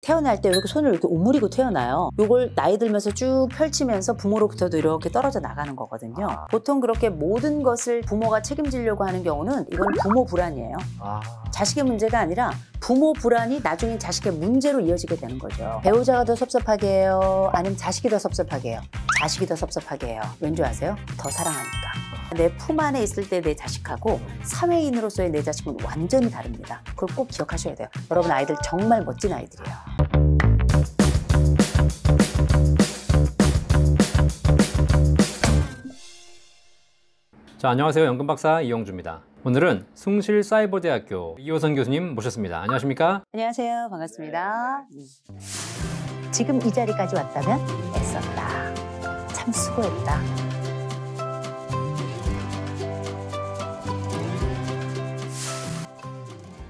태어날 때 이렇게 손을 이렇게 오므리고 태어나요. 이걸 나이 들면서 쭉 펼치면서 부모로부터도 이렇게 떨어져 나가는 거거든요. 아. 보통 그렇게 모든 것을 부모가 책임지려고 하는 경우는 이건 부모 불안이에요. 아. 자식의 문제가 아니라 부모 불안이 나중에 자식의 문제로 이어지게 되는 거죠. 배우자가 더 섭섭하게 해요? 아니면 자식이 더 섭섭하게 해요? 자식이 더 섭섭하게 해요. 왠지 아세요? 더 사랑하니까. 내품 안에 있을 때 내 자식하고 사회인으로서의 내 자식은 완전히 다릅니다. 그걸 꼭 기억하셔야 돼요. 여러분 아이들 정말 멋진 아이들이에요. 자, 안녕하세요. 연금박사 이용주입니다. 오늘은 숭실 사이버대학교 이호선 교수님 모셨습니다. 안녕하십니까? 안녕하세요. 반갑습니다. 네. 지금 이 자리까지 왔다면 애썼다. 참 수고했다.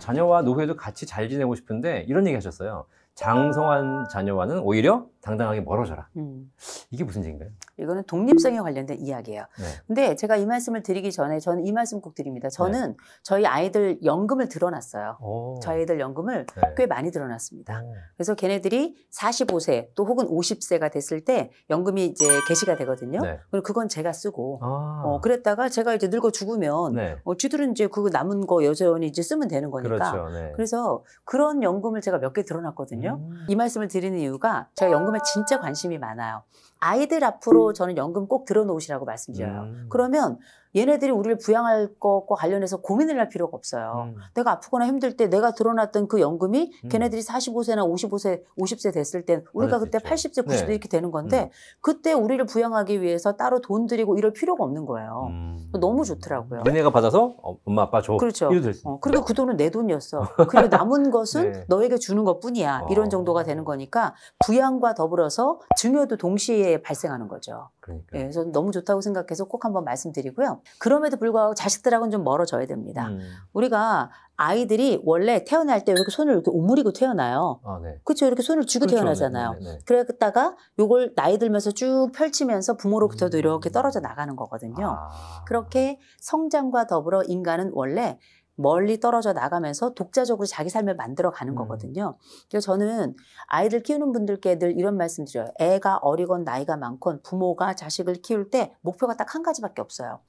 자녀와 노후에도 같이 잘 지내고 싶은데 이런 얘기 하셨어요. 장성한 자녀와는 오히려 당당하게 멀어져라. 음. 이게 무슨 얘기인가요? 이거는 독립성에 관련된 이야기예요. 네. 근데 제가 이 말씀을 드리기 전에 저는 이 말씀 꼭 드립니다. 저는 네. 저희 아이들 연금을 들어놨어요. 오. 저희 아이들 연금을 네. 꽤 많이 들어놨습니다. 오. 그래서 걔네들이 45세 또 혹은 50세가 됐을 때 연금이 이제 개시가 되거든요. 네. 그럼 그건 제가 쓰고 아. 어, 그랬다가 제가 이제 늙어 죽으면 네. 어, 쥐들은 이제 그 남은 거여자히 이제 쓰면 되는 거니까. 그렇죠. 네. 그래서 그런 연금을 제가 몇 개 들어놨거든요. 음. 이 말씀을 드리는 이유가 제가 연금에 진짜 관심이 많아요. 아이들 앞으로 저는 연금 꼭 들어놓으시라고 말씀드려요. 음. 그러면 얘네들이 우리를 부양할 것과 관련해서 고민을 할 필요가 없어요. 음. 내가 아프거나 힘들 때 내가 드러났던그 연금이 음. 걔네들이 45세나 55세, 50세 됐을 땐 우리가 그때 있죠. 80세, 90세 네. 이렇게 되는 건데 음. 그때 우리를 부양하기 위해서 따로 돈 드리고 이럴 필요가 없는 거예요. 음. 너무 좋더라고요. 얘네가 받아서 어, 엄마 아빠 줘. 그렇죠. 어, 그리고 그 돈은 내 돈이었어. 그리고 남은 것은 네. 너에게 주는 것뿐이야. 이런 어. 정도가 되는 거니까 부양과 더불어서 증여도 동시에 발생하는 거죠. 그러니까. 예, 그래서 너무 좋다고 생각해서 꼭 한번 말씀드리고요. 그럼에도 불구하고 자식들하고는 좀 멀어져야 됩니다. 음. 우리가 아이들이 원래 태어날 때 이렇게 손을 이렇게 오므리고 태어나요. 아, 네. 그렇죠. 이렇게 손을 쥐고 그렇죠. 태어나잖아요. 네, 네, 네, 네. 그랬다가 요걸 나이 들면서 쭉 펼치면서 부모로부터도 음. 이렇게 떨어져 나가는 거거든요. 아. 그렇게 성장과 더불어 인간은 원래 멀리 떨어져 나가면서 독자적으로 자기 삶을 만들어 가는 음. 거거든요. 그래서 저는 아이를 키우는 분들께 늘 이런 말씀 드려요. 애가 어리건 나이가 많건 부모가 자식을 키울 때 목표가 딱 한 가지밖에 없어요.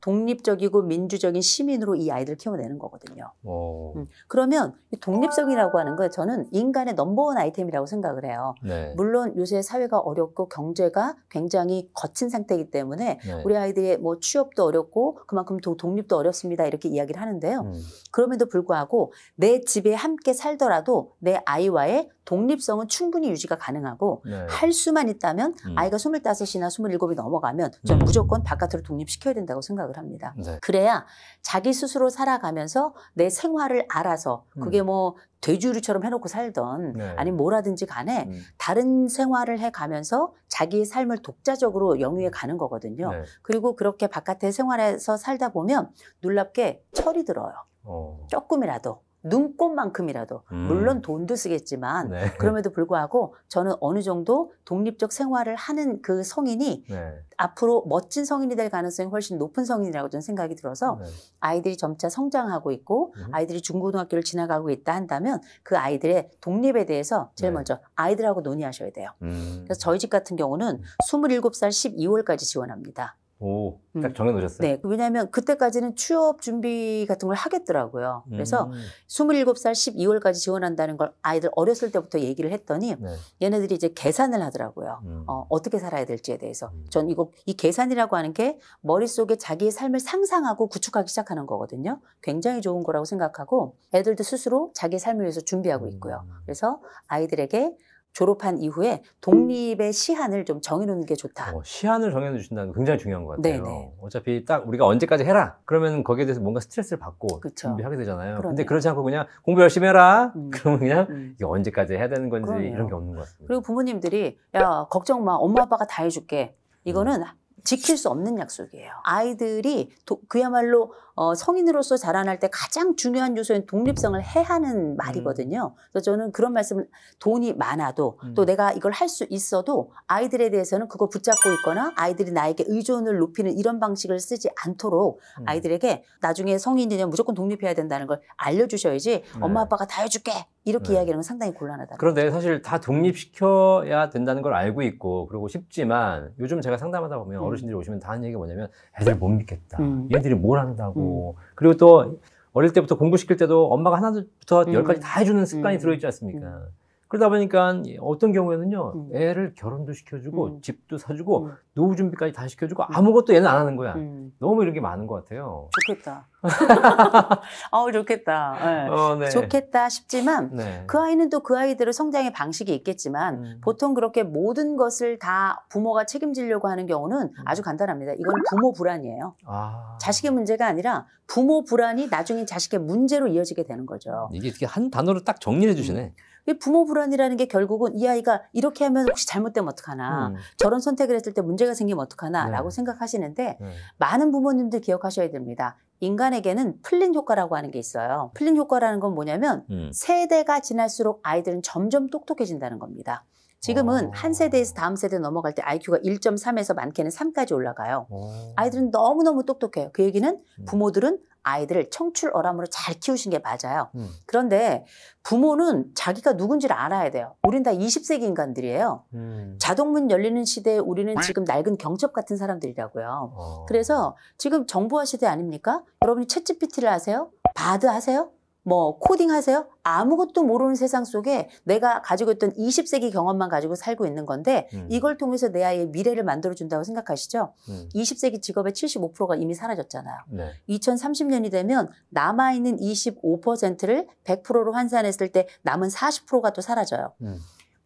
독립적이고 민주적인 시민으로 이 아이들을 키워내는 거거든요. 어. 음, 그러면 독립성이라고 하는 거예 저는 인간의 넘버원 아이템이라고 생각을 해요. 네. 물론 요새 사회가 어렵고 경제가 굉장히 거친 상태이기 때문에 네. 우리 아이들의 뭐 취업도 어렵고 그만큼 독립도 어렵습니다. 이렇게 이야기를 하는데요. 음. 그럼에도 불구하고 내 집에 함께 살더라도 내 아이와의 독립성은 충분히 유지가 가능하고 네. 할 수만 있다면 음. 아이가 스물다섯이나 스물일곱이 넘어가면 전 음. 무조건 바깥으로 독립시켜야 된다고 생각합니다 생각을 합니다. 네. 그래야 자기 스스로 살아가면서 내 생활을 알아서 그게 음. 뭐 돼지우리처럼 해놓고 살던 네. 아니면 뭐라든지 간에 음. 다른 생활을 해가면서 자기의 삶을 독자적으로 영위해 음. 가는 거거든요. 네. 그리고 그렇게 바깥의 생활에서 살다 보면 놀랍게 철이 들어요. 어. 조금이라도 눈꽃만큼이라도 음. 물론 돈도 쓰겠지만 네. 그럼에도 불구하고 저는 어느 정도 독립적 생활을 하는 그 성인이 네. 앞으로 멋진 성인이 될 가능성이 훨씬 높은 성인이라고 저는 생각이 들어서 네. 아이들이 점차 성장하고 있고 음. 아이들이 중고등학교를 지나가고 있다 한다면 그 아이들의 독립에 대해서 제일 네. 먼저 아이들하고 논의하셔야 돼요. 음. 그래서 저희 집 같은 경우는 27살 음. 12월까지 지원합니다. 오, 음. 딱 정해놓으셨어요? 네. 그 왜냐하면 그때까지는 취업 준비 같은 걸 하겠더라고요. 그래서 음. 27살 12월까지 지원한다는 걸 아이들 어렸을 때부터 얘기를 했더니 네. 얘네들이 이제 계산을 하더라고요. 음. 어, 어떻게 살아야 될지에 대해서. 음. 전 이거, 이 계산이라고 하는 게 머릿속에 자기의 삶을 상상하고 구축하기 시작하는 거거든요. 굉장히 좋은 거라고 생각하고 애들도 스스로 자기 삶을 위해서 준비하고 있고요. 음. 그래서 아이들에게 졸업한 이후에 독립의 시한을 좀 정해놓는 게 좋다. 어, 시한을 정해놓으신다는 게 굉장히 중요한 것 같아요. 네네. 어차피 딱 우리가 언제까지 해라 그러면 거기에 대해서 뭔가 스트레스를 받고 그쵸. 준비하게 되잖아요. 그런데 그렇지 않고 그냥 공부 열심히 해라 음. 그러면 그냥 음. 이게 언제까지 해야 되는 건지 그럼요. 이런 게 없는 것같아요 그리고 부모님들이 야 걱정 마 엄마 아빠가 다 해줄게 이거는 음. 지킬 수 없는 약속이에요. 아이들이 도, 그야말로 어, 성인으로서 자라날 때 가장 중요한 요소인 독립성을 해하는 음. 말이거든요. 음. 그래서 저는 그런 말씀을 돈이 많아도 음. 또 내가 이걸 할 수 있어도 아이들에 대해서는 그거 붙잡고 있거나 아이들이 나에게 의존을 높이는 이런 방식을 쓰지 않도록 음. 아이들에게 나중에 성인이 되면 무조건 독립해야 된다는 걸 알려주셔야지 네. 엄마 아빠가 다 해줄게 이렇게 네. 이야기하는 건 상당히 곤란하다. 그런데 사실 다 독립시켜야 된다는 걸 알고 있고 그리고 쉽지만 요즘 제가 상담하다 보면 음. 어르신들이 오시면 다 하는 얘기가 뭐냐면 애들 못 믿겠다. 음. 얘들이 뭘 한다고. 음. 그리고 또 어릴 때부터 공부시킬 때도 엄마가 하나부터 음. 열까지 다 해주는 습관이 음. 들어있지 않습니까? 음. 그러다 보니까 어떤 경우에는요 음. 애를 결혼도 시켜주고 음. 집도 사주고 음. 노후 준비까지 다 시켜주고 음. 아무것도 얘는 안 하는 거야 음. 너무 이런 게 많은 것 같아요 좋겠다 아우 어, 좋겠다 네. 어, 네. 좋겠다 싶지만 네. 그 아이는 또 그 아이대로 성장의 방식이 있겠지만 음. 보통 그렇게 모든 것을 다 부모가 책임지려고 하는 경우는 아주 간단합니다 이건 부모 불안이에요 아... 자식의 문제가 아니라 부모 불안이 나중에 자식의 문제로 이어지게 되는 거죠 이게 한 단어로 딱 정리해 주시네 부모 불안이라는 게 결국은 이 아이가 이렇게 하면 혹시 잘못되면 어떡하나 음. 저런 선택을 했을 때 문제가 생기면 어떡하나라고 네. 생각하시는데 네. 많은 부모님들 기억하셔야 됩니다. 인간에게는 플린 효과라고 하는 게 있어요. 플린 효과라는 건 뭐냐면 음. 세대가 지날수록 아이들은 점점 똑똑해진다는 겁니다. 지금은 오. 어. 한 세대에서 다음 세대 넘어갈 때 IQ가 1.3에서 많게는 3까지 올라가요. 오. 어. 아이들은 너무너무 똑똑해요. 그 얘기는 음. 부모들은 아이들을 청출 어람으로 잘 키우신 게 맞아요. 음. 그런데 부모는 자기가 누군지를 알아야 돼요. 우린 다 20세기 인간들이에요. 음. 자동문 열리는 시대에 우리는 지금 낡은 경첩 같은 사람들이라고요. 어. 그래서 지금 정보화 시대 아닙니까? 여러분이 채 g p t 를 하세요? 바드 하세요? 뭐 코딩 하세요? 아무것도 모르는 세상 속에 내가 가지고 있던 20세기 경험만 가지고 살고 있는 건데 음. 이걸 통해서 내 아이의 미래를 만들어준다고 생각하시죠? 음. 20세기 직업의 75%가 이미 사라졌잖아요. 네. 2030년이 되면 남아있는 25%를 100%로 환산했을 때 남은 40%가 또 사라져요. 음.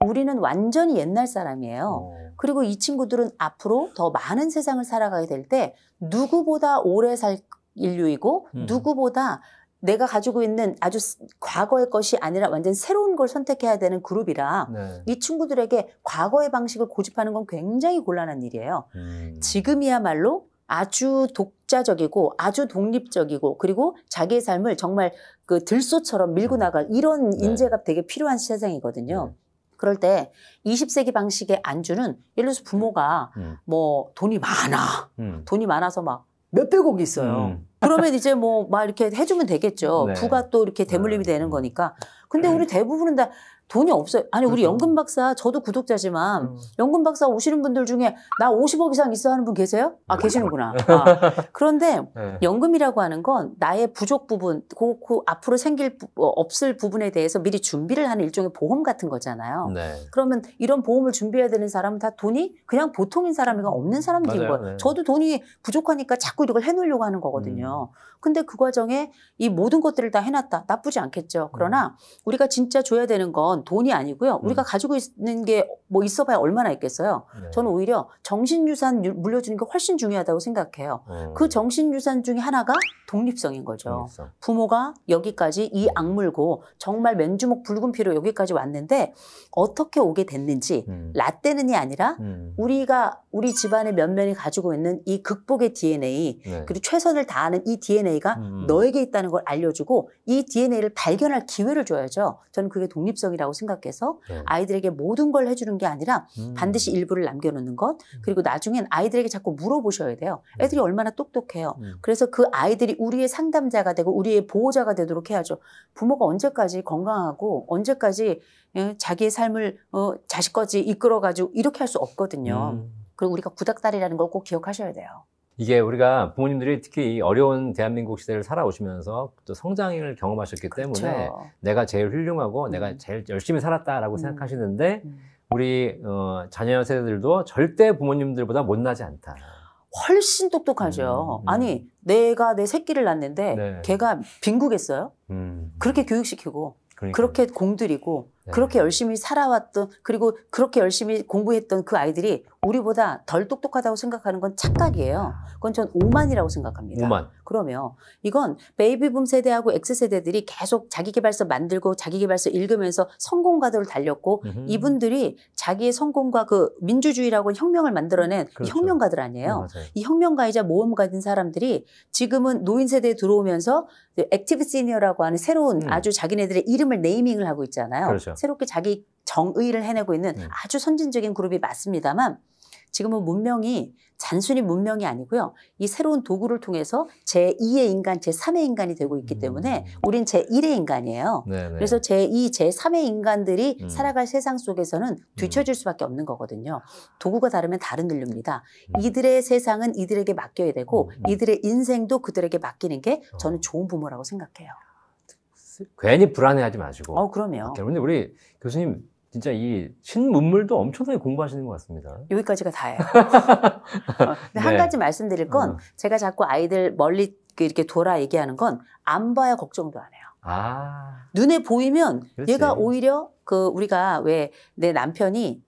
우리는 완전히 옛날 사람이에요. 음. 그리고 이 친구들은 앞으로 더 많은 세상을 살아가게 될 때 누구보다 오래 살 인류이고 음. 누구보다 내가 가지고 있는 아주 과거의 것이 아니라 완전 새로운 걸 선택해야 되는 그룹이라 네. 이 친구들에게 과거의 방식을 고집하는 건 굉장히 곤란한 일이에요. 음. 지금이야말로 아주 독자적이고 아주 독립적이고 그리고 자기의 삶을 정말 그 들소처럼 밀고 음. 나갈 이런 네. 인재가 되게 필요한 세상이거든요. 네. 그럴 때 20세기 방식의 안주는 예를 들어서 부모가 음. 음. 뭐 돈이 많아. 음. 돈이 많아서 막 몇백억이 있어요. 음. 그러면 이제 뭐 막 이렇게 해주면 되겠죠. 네. 부가 또 이렇게 대물림이 네. 되는 거니까. 근데 네. 우리 대부분은 다 돈이 없어요. 아니 우리 연금 박사 저도 구독자지만 음. 연금 박사 오시는 분들 중에 나 50억 이상 있어 하는 분 계세요? 아 네. 계시는구나. 아. 그런데 네. 연금이라고 하는 건 나의 부족 부분, 그, 그 앞으로 생길 어, 없을 부분에 대해서 미리 준비를 하는 일종의 보험 같은 거잖아요. 네. 그러면 이런 보험을 준비해야 되는 사람은 다 돈이 그냥 보통인 사람이가 없는 사람들인 거예요. 네. 저도 돈이 부족하니까 자꾸 이걸 해놓으려고 하는 거거든요. 음. 근데 그 과정에 이 모든 것들을 다 해놨다 나쁘지 않겠죠. 그러나 음. 우리가 진짜 줘야 되는 건건 돈이 아니고요. 우리가 음. 가지고 있는 게 뭐 있어봐야 얼마나 있겠어요. 네. 저는 오히려 정신유산 물려주는 게 훨씬 중요하다고 생각해요. 음. 그 정신유산 중에 하나가 독립성인 거죠. 독립성. 부모가 여기까지 이 악물고 정말 맨주먹 붉은 피로 여기까지 왔는데 어떻게 오게 됐는지 음. 라떼는이 아니라 음. 우리가 우리 집안의 면면이 가지고 있는 이 극복의 DNA 네. 그리고 최선을 다하는 이 DNA가 음. 너에게 있다는 걸 알려주고 이 DNA를 발견할 기회를 줘야죠. 저는 그게 독립성이라고 중요하다고 생각해서 네. 아이들에게 모든 걸 해주는 게 아니라 음. 반드시 일부를 남겨놓는 것 음. 그리고 나중엔 아이들에게 자꾸 물어보셔야 돼요. 네. 애들이 얼마나 똑똑해요. 음. 그래서 그 아이들이 우리의 상담자가 되고 우리의 보호자가 되도록 해야죠. 부모가 언제까지 건강하고 언제까지 예, 자기의 삶을 어, 자식까지 이끌어가지고 이렇게 할 수 없거든요. 음. 그리고 우리가 구닥다리라는 걸 꼭 기억하셔야 돼요. 이게 우리가 부모님들이 특히 어려운 대한민국 시대를 살아오시면서 또 성장을 경험하셨기 그렇죠. 때문에 내가 제일 훌륭하고 음. 내가 제일 열심히 살았다라고 음. 생각하시는데 음. 우리 어, 자녀 세대들도 절대 부모님들보다 못나지 않다. 훨씬 똑똑하죠. 음, 음. 아니 내가 내 새끼를 낳는데 네. 걔가 빈국했어요. 음. 그렇게 교육시키고 그러니까 그렇게 공들이고 네. 그렇게 열심히 살아왔던 그리고 그렇게 열심히 공부했던 그 아이들이 우리보다 덜 똑똑하다고 생각하는 건 착각이에요. 그건 전 오만이라고 생각합니다. 오만. 그러면 이건 베이비붐 세대하고 X세대들이 계속 자기개발서 만들고 자기개발서 읽으면서 성공가도를 달렸고 음흠. 이분들이 자기의 성공과 그 민주주의라고 혁명을 만들어낸 그 그렇죠. 혁명가들 아니에요. 네, 이 혁명가이자 모험가인 사람들이 지금은 노인세대에 들어오면서 액티브 시니어라고 하는 새로운 음. 아주 자기네들의 이름을 네이밍을 하고 있잖아요. 그렇죠. 새롭게 자기 정의를 해내고 있는 음. 아주 선진적인 그룹이 맞습니다만 지금은 문명이 단순히 문명이 아니고요. 이 새로운 도구를 통해서 제2의 인간, 제3의 인간이 되고 있기 음. 때문에 우린 제1의 인간이에요. 네네. 네. 그래서 제2, 제3의 인간들이 음. 살아갈 세상 속에서는 뒤처질 수밖에 없는 거거든요. 도구가 다르면 다른 인류입니다. 음. 이들의 세상은 이들에게 맡겨야 되고 음, 이들의 인생도 그들에게 맡기는 게 어. 저는 좋은 부모라고 생각해요. 괜히 불안해하지 마시고. 어, 그럼요. 그런데 우리 교수님 진짜 이 신문물도 엄청나게 공부하시는 것 같습니다. 여기까지가 다예요. 어, 근데 한 네. 가지 말씀드릴 건 음. 제가 자꾸 아이들 멀리 그 이렇게 돌아 얘기하는 건 안 봐야 걱정도 안 해요. 아. 눈에 보이면 그렇지. 얘가 오히려 그 우리가 왜 내 남편이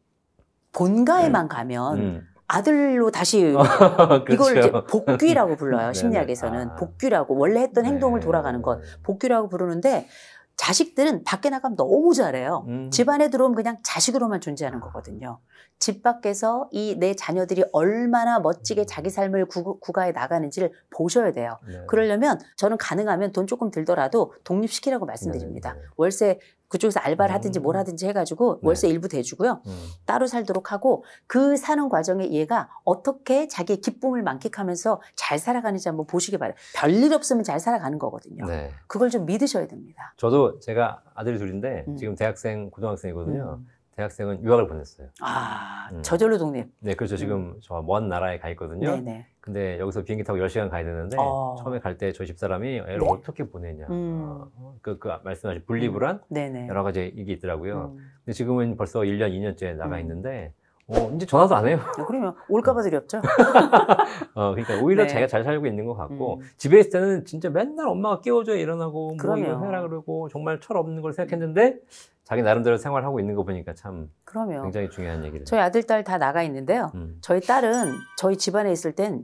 본가에만 음. 가면 음. 아들로 다시 그렇죠. 이걸 이제 복귀라고 불러요 네, 네. 심리학에서는 아. 복귀라고 원래 했던 행동을 돌아가는 것 복귀라고 부르는데 자식들은 밖에 나가면 너무 잘해요. 음. 집안에 들어오면 그냥 자식으로만 존재하는 아. 거거든요. 집 밖에서 이 내 자녀들이 얼마나 멋지게 음. 자기 삶을 구, 구가해 나가는지를 보셔야 돼요. 네. 그러려면 저는 가능하면 돈 조금 들더라도 독립시키라고 말씀드립니다. 네. 월세 그쪽에서 알바를 하든지 뭘 음. 하든지 해가지고 네. 월세 일부 대주고요. 음. 따로 살도록 하고 그 사는 과정에 얘가 어떻게 자기의 기쁨을 만끽하면서 잘 살아가는지 한번 보시기 바래요. 별일 없으면 잘 살아가는 거거든요. 네. 그걸 좀 믿으셔야 됩니다. 저도 제가 아들이 둘인데 음. 지금 대학생, 고등학생이거든요. 대학생은 유학을 보냈어요. 아, 음. 저절로 독립. 네, 그렇죠. 지금 음. 저먼 나라에 가 있거든요. 네네. 근데 여기서 비행기 타고 10시간 가야 되는데 어. 처음에 갈 때 저희 집사람이 애를 네. 어떻게 보내냐. 음. 아, 어, 그, 그 말씀하신 분리불안? 음. 네네. 여러 가지 이게 있더라고요. 음. 근데 지금은 벌써 1년, 2년째 나가 음. 있는데 어, 이제 전화도 안 해요. 아, 그러면 올까봐 두렵죠. 어. 어, 그러니까 오히려 네. 자기가 잘 살고 있는 것 같고 음. 집에 있을 때는 진짜 맨날 엄마가 깨워줘야 일어나고 뭐그 이거 해라 그러고 정말 철없는 걸 생각했는데 자기 나름대로 생활하고 있는 거 보니까 참 그럼요. 굉장히 중요한 얘기를 저희 아들 딸 다 나가 있는데요. 음. 저희 딸은 저희 집안에 있을 땐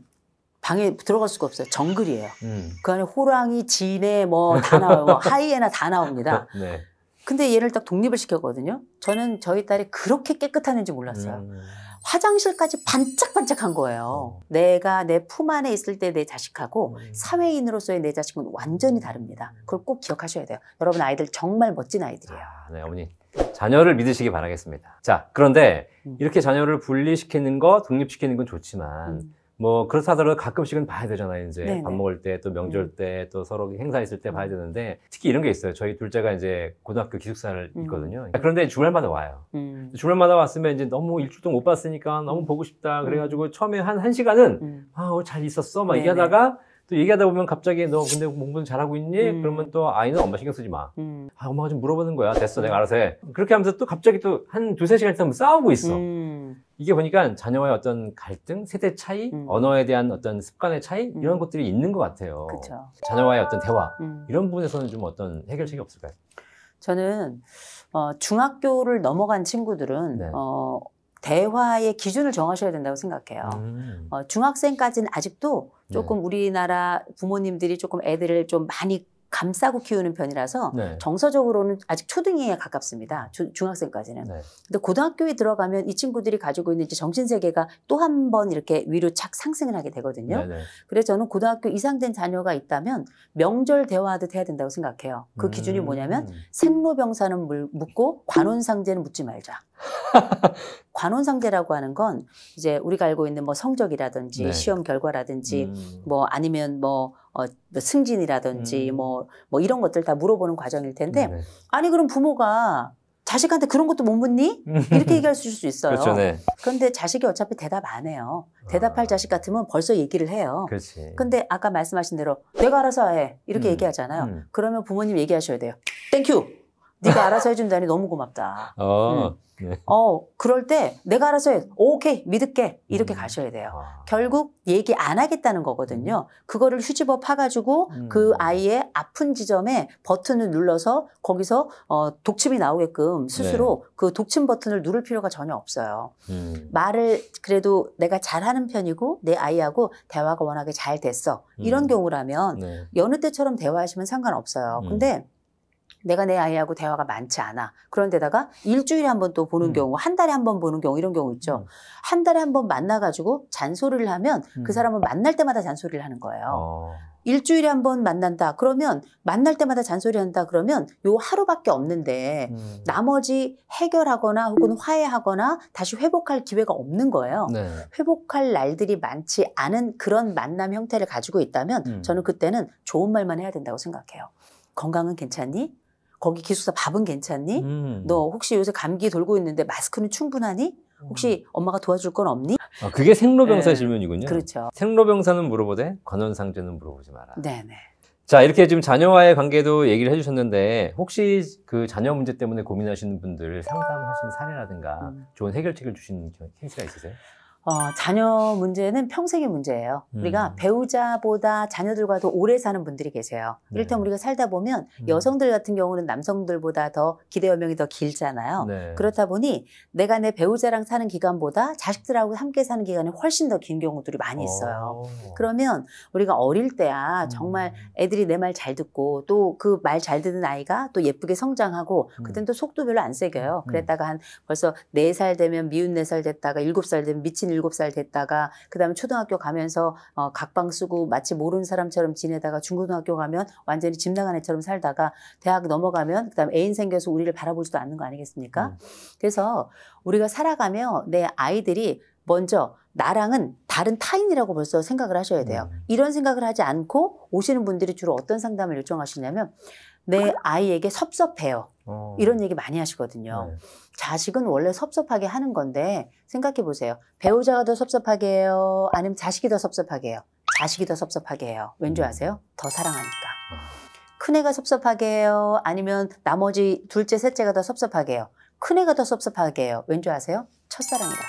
방에 들어갈 수가 없어요. 정글이에요. 음. 그 안에 호랑이, 지네 뭐다 나와요. 뭐 하이에나 다 나옵니다. 네. 근데 얘를 딱 독립을 시켰거든요. 저는 저희 딸이 그렇게 깨끗한는지 몰랐어요. 음. 화장실까지 반짝반짝한 거예요. 어. 내가 내 품 안에 있을 때 내 자식하고 음. 사회인으로서의 내 자식은 완전히 다릅니다. 그걸 꼭 기억하셔야 돼요. 여러분 아이들 정말 멋진 아이들이에요. 아, 네, 어머니. 자녀를 믿으시기 바라겠습니다. 자, 그런데 음. 이렇게 자녀를 분리시키는 거, 독립시키는 건 좋지만 음. 뭐 그렇다 하더라도 가끔씩은 봐야 되잖아요. 이제 네네. 밥 네. 먹을 때 또 명절 음. 때또 서로 행사 있을 때 음. 봐야 되는데 특히 이런 게 있어요. 저희 둘째가 이제 고등학교 기숙사를 음. 있거든요. 그러니까 그런데 주말마다 와요. 음. 주말마다 왔으면 이제 너무 일주일 동안 못 봤으니까 너무 음. 보고 싶다. 그래가지고 처음에 한한 시간은 아, 오늘 잘 있었어. 막 네네. 얘기하다가 네. 또 얘기하다 보면 갑자기 너 근데 공부 잘하고 있니? 음. 그러면 또 아이는 엄마 신경 쓰지 마. 음. 아, 엄마가 좀 물어보는 거야. 됐어. 내가 음. 알아서 해. 그렇게 하면서 또 갑자기 또 한 두세 시간 있다 싸우고 있어. 음. 이게 보니까 자녀와의 어떤 갈등, 세대 차이, 음. 언어에 대한 어떤 습관의 차이, 음. 이런 것들이 있는 것 같아요. 그쵸. 자녀와의 어떤 대화, 이런 부분에서는 좀 어떤 해결책이 없을까요? 저는, 어, 중학교를 넘어간 친구들은, 네. 어, 대화의 기준을 정하셔야 된다고 생각해요. 음. 어, 중학생까지는 아직도 네. 조금 네. 우리나라 부모님들이 조금 애들을 좀 많이 감싸고 키우는 편이라서 네. 정서적으로는 아직 초등에 이 가깝습니다. 주, 중학생까지는. 네. 근데 고등학교에 들어가면 이 친구들이 가지고 있는 이제 정신 세계가 또 한 번 이렇게 위로 착 상승을 하게 되거든요. 네, 네. 그래서 저는 고등학교 이상된 자녀가 있다면 명절 대화하듯 해야 된다고 생각해요. 그 음. 기준이 뭐냐면 생로병사는 물, 묻고 관혼상제는 묻지 말자. 관혼상제라고 하는 건 이제 우리가 알고 있는 뭐 성적이라든지 네. 시험 결과라든지 음. 뭐 아니면 뭐 어, 뭐 승진이라든지 뭐뭐 음. 뭐 이런 것들 다 물어보는 과정일 텐데 음, 네. 아니 그럼 부모가 자식한테 그런 것도 못 묻니? 이렇게 얘기할 수 있어요. 그렇죠, 네. 그런데 자식이 어차피 대답 안 해요. 대답할 아. 자식 같으면 벌써 얘기를 해요. 그렇지. 근데 아까 말씀하신 대로 내가 알아서 해. 이렇게 음. 얘기하잖아요. 음. 그러면 부모님 얘기하셔야 돼요. 땡큐! 네가 알아서 해준다니 너무 고맙다. 어, 응. 음. 네. 어 그럴 때 내가 알아서 해. 오케이 믿을게 이렇게 음. 가셔야 돼요. 아. 결국 얘기 안 하겠다는 거거든요. 음. 그거를 휴지법 파가지고 음. 그 아이의 아픈 지점에 버튼을 눌러서 거기서 어, 독침이 나오게끔 스스로 네. 그 독침 버튼을 누를 필요가 전혀 없어요. 음. 말을 그래도 내가 잘하는 편이고 내 아이하고 대화가 워낙에 잘 됐어 이런 음. 경우라면 네. 여느 때처럼 대화하시면 상관없어요. 근데 내가 내 아이하고 대화가 많지 않아. 그런데다가 일주일에 한 번 또 보는 음. 경우, 한 달에 한 번 보는 경우 이런 경우 있죠. 음. 한 달에 한 번 만나가지고 잔소리를 하면 그 음. 그 사람은 만날 때마다 잔소리를 하는 거예요. 어. 일주일에 한 번 만난다. 그러면 만날 때마다 잔소리 한다. 그러면 요 하루밖에 없는데 음. 나머지 해결하거나 혹은 화해하거나 다시 회복할 기회가 없는 거예요. 네. 회복할 날들이 많지 않은 그런 만남 형태를 가지고 있다면 음. 저는 그때는 좋은 말만 해야 된다고 생각해요. 건강은 괜찮니? 거기 기숙사 밥은 괜찮니? 음. 너 혹시 요새 감기 돌고 있는데 마스크는 충분하니? 혹시 음. 엄마가 도와줄 건 없니? 아, 그게 생로병사 네. 질문이군요. 그렇죠. 생로병사는 물어보되 관원상제는 물어보지 마라. 네네. 네. 자 이렇게 지금 자녀와의 관계도 얘기를 해주셨는데 혹시 그 자녀 문제 때문에 고민하시는 분들 상담하신 사례라든가 음. 좋은 해결책을 주시는 케이스가 있으세요? 어, 자녀 문제는 평생의 문제예요. 음. 우리가 배우자보다 자녀들과도 오래 사는 분들이 계세요. 네. 이를테면 우리가 살다 보면 음. 여성들 같은 경우는 남성들보다 더 기대 연명이 더 길잖아요. 네. 그렇다 보니 내가 내 배우자랑 사는 기간보다 자식들하고 함께 사는 기간이 훨씬 더 긴 경우들이 많이 있어요. 오. 어. 그러면 우리가 어릴 때야 음. 정말 애들이 내 말 잘 듣고 또 그 말 잘 듣는 아이가 또 예쁘게 성장하고 음. 그땐 또 속도 별로 안 새겨요. 음. 그랬다가 한 벌써 네 살 되면 미운 네살 됐다가 일곱 살 되면 미친 17살 됐다가 그다음에 초등학교 가면서 어, 각방 쓰고 마치 모르는 사람처럼 지내다가 중고등학교 가면 완전히 집 나간 애처럼 살다가 대학 넘어가면 그다음에 애인 생겨서 우리를 바라보지도 않는 거 아니겠습니까? 음. 그래서 우리가 살아가며 내 아이들이 먼저 나랑은 다른 타인이라고 벌써 생각을 하셔야 돼요. 음. 이런 생각을 하지 않고 오시는 분들이 주로 어떤 상담을 요청하시냐면 내 아이에게 섭섭해요. 어. 이런 얘기 많이 하시거든요. 네. 자식은 원래 섭섭하게 하는 건데 생각해 보세요. 배우자가 더 섭섭하게 해요? 아니면 자식이 더 섭섭하게 해요? 자식이 더 섭섭하게 해요. 왠지 음. 아세요? 더 사랑하니까. 아. 큰애가 섭섭하게 해요? 아니면 나머지 둘째, 셋째가 더 섭섭하게 해요? 큰애가 더 섭섭하게 해요. 왠지 아세요? 첫사랑이라서.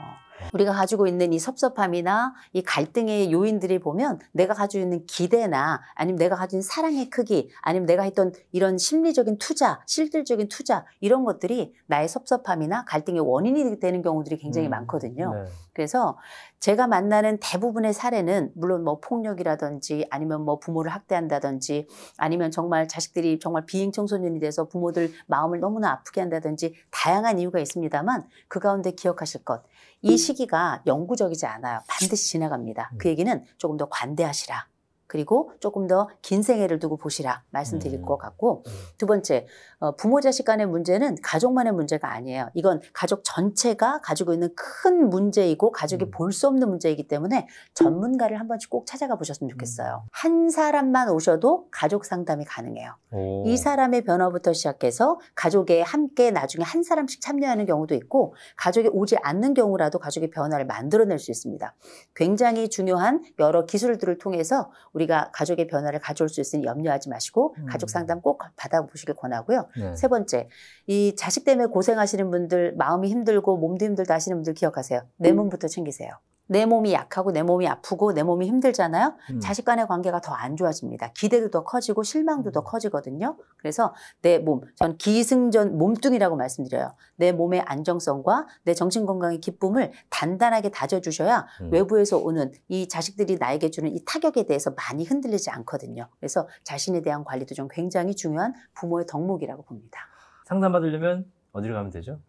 어. 우리가 가지고 있는 이 섭섭함이나 이 갈등의 요인들이 보면 내가 가지고 있는 기대나 아니면 내가 가진 사랑의 크기 아니면 내가 했던 이런 심리적인 투자, 실질적인 투자 이런 것들이 나의 섭섭함이나 갈등의 원인이 되는 경우들이 굉장히 음, 많거든요. 네. 그래서 제가 만나는 대부분의 사례는 물론 뭐 폭력이라든지 아니면 뭐 부모를 학대한다든지 아니면 정말 자식들이 정말 비행 청소년이 돼서 부모들 마음을 너무나 아프게 한다든지 다양한 이유가 있습니다만 그 가운데 기억하실 것. 이 시기가 영구적이지 않아요. 반드시 지나갑니다. 그 음. 얘기는 조금 더 관대하시라. 그리고 조금 더 긴 생애를 두고 보시라 말씀드릴 음. 것 같고 음. 두 번째 어, 부모 자식 간의 문제는 가족만의 문제가 아니에요. 이건 가족 전체가 가지고 있는 큰 문제이고 가족이 음. 볼수 없는 문제이기 때문에 전문가를 한 번씩 꼭 찾아가 보셨으면 음. 좋겠어요. 음. 한 사람만 오셔도 가족 상담이 가능해요. 오. 이 사람의 변화부터 시작해서 가족에 함께 나중에 한 사람씩 참여하는 경우도 있고 가족이 오지 않는 경우라도 가족의 변화를 만들어낼 수 있습니다. 굉장히 중요한 여러 기술들을 통해서 우리가 가족의 변화를 가져올 수 있으니 염려하지 마시고 음. 가족 상담 꼭 받아보시길 권하고요. 네. 세 번째, 이 자식 때문에 고생하시는 분들, 마음이 힘들고 몸도 힘들다 하시는 분들 기억하세요. 내 음. 몸부터 챙기세요. 내 몸이 약하고 내 몸이 아프고 내 몸이 힘들잖아요. 음. 자식 간의 관계가 더 안 좋아집니다. 기대도 더 커지고 실망도 더 음. 커지거든요. 그래서 내 몸, 전 기승전 몸뚱이라고 말씀드려요. 내 몸의 안정성과 내 정신 건강의 기쁨을 단단하게 다져주셔야 음. 외부에서 오는 이 자식들이 나에게 주는 이 타격에 대해서 많이 흔들리지 않거든요. 그래서 자신에 대한 관리도 좀 굉장히 중요한 부모의 덕목이라고 봅니다. 상담받으려면 어디로 가면 되죠?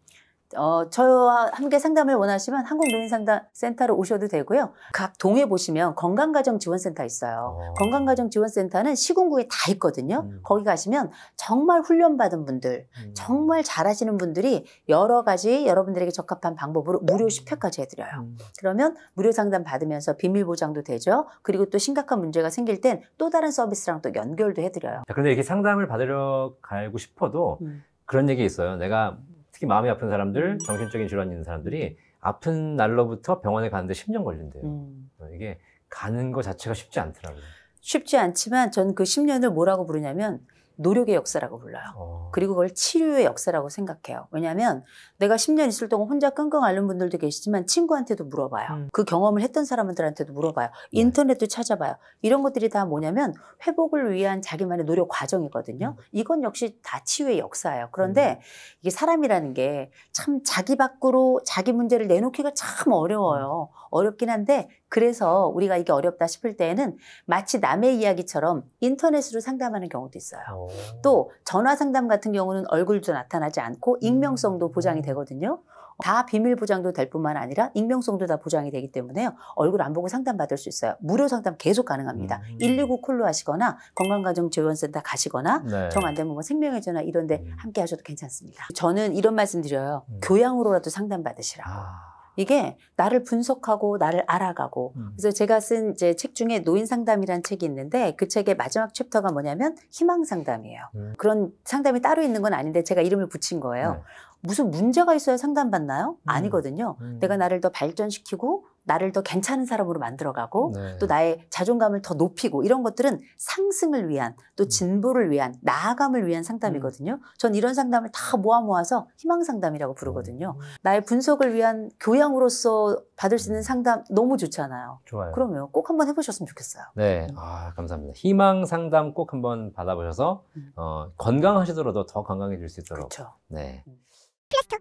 어, 저와 함께 상담을 원하시면 한국노인상담센터로 오셔도 되고요. 각 동에 보시면 건강가정지원센터 있어요. 오. 어. 건강가정지원센터는 시군구에 다 있거든요. 음. 거기 가시면 정말 훈련받은 분들, 음. 정말 잘하시는 분들이 여러 가지 여러분들에게 적합한 방법으로 무료 10회까지 음. 해드려요. 음. 그러면 무료 상담 받으면서 비밀 보장도 되죠. 그리고 또 심각한 문제가 생길 땐 또 다른 서비스랑 또 연결도 해드려요. 자, 근데 이렇게 상담을 받으러 가고 싶어도 음. 그런 얘기 있어요. 내가 특히 마음이 아픈 사람들, 정신적인 질환 이 있는 사람들이 아픈 날로부터 병원에 가는데 10년 걸린대요. 음. 어, 이게 가는 거 자체가 쉽지 않더라고요. 쉽지 않지만 전 그 10년을 뭐라고 부르냐면 노력의 역사라고 불러요. 어. 그리고 그걸 치료의 역사라고 생각해요. 왜냐하면 내가 10년 있을 동안 혼자 끙끙 앓는 분들도 계시지만 친구한테도 물어봐요. 음. 그 경험을 했던 사람들한테도 물어봐요. 네. 인터넷도 찾아봐요. 이런 것들이 다 뭐냐면 회복을 위한 자기만의 노력 과정이거든요. 음. 이건 역시 다 치유의 역사예요. 그런데 음. 이게 사람이라는 게 참 자기 밖으로 자기 문제를 내놓기가 참 어려워요. 음. 어렵긴 한데 그래서 우리가 이게 어렵다 싶을 때에는 마치 남의 이야기처럼 인터넷으로 상담하는 경우도 있어요. 오. 어. 또 전화 상담 같은 경우는 얼굴도 나타나지 않고 음. 익명성도 보장이 되거든요. 다 비밀 보장도 될 뿐만 아니라 익명성도 다 보장이 되기 때문에요. 얼굴 안 보고 상담받을 수 있어요. 무료 상담 계속 가능합니다. 음. 119 콜로 하시거나 건강가정지원센터 가시거나 네. 정안 되면 뭐 생명의 전화 이런 데 음. 함께 하셔도 괜찮습니다. 저는 이런 말씀 드려요. 음. 교양으로라도 상담받으시라고. 아. 이게 나를 분석하고 나를 알아가고 음. 그래서 제가 쓴제책 중에 노인 상담이란 책이 있는데 그 책의 마지막 챕터가 뭐냐면 희망 상담이에요. 음. 그런 상담이 따로 있는 건 아닌데 제가 이름을 붙인 거예요. 네. 무슨 문제가 있어야 상담받나요? 음. 아니거든요. 음. 내가 나를 더 발전시키고 나를 더 괜찮은 사람으로 만들어가고 네. 또 나의 자존감을 더 높이고 이런 것들은 상승을 위한 또 음. 진보를 위한 나아감을 위한 상담이거든요. 음. 전 이런 상담을 다 모아 모아서 희망 상담이라고 부르거든요. 음. 나의 분석을 위한 교양으로서 받을 수 있는 상담 너무 좋잖아요. 좋아요. 그러면 꼭 한번 해보셨으면 좋겠어요. 네, 음. 아 감사합니다. 희망 상담 꼭 한번 받아보셔서 어, 건강하시더라도 더 건강해질 수 있도록. 그렇죠. 네. 플라스터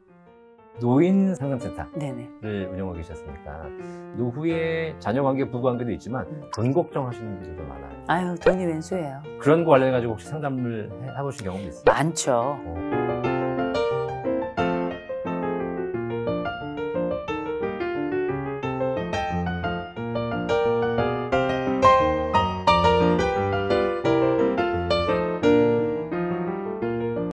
노인 상담센터를 운영하고 계셨으니까 노후에 자녀 관계, 부부 관계도 있지만 음. 돈 걱정하시는 분들도 많아요. 아유 돈이 왼수예요. 그런 거 관련해 가지고 혹시 상담을 해- 해보신 경험이 있어요? 많죠. 어.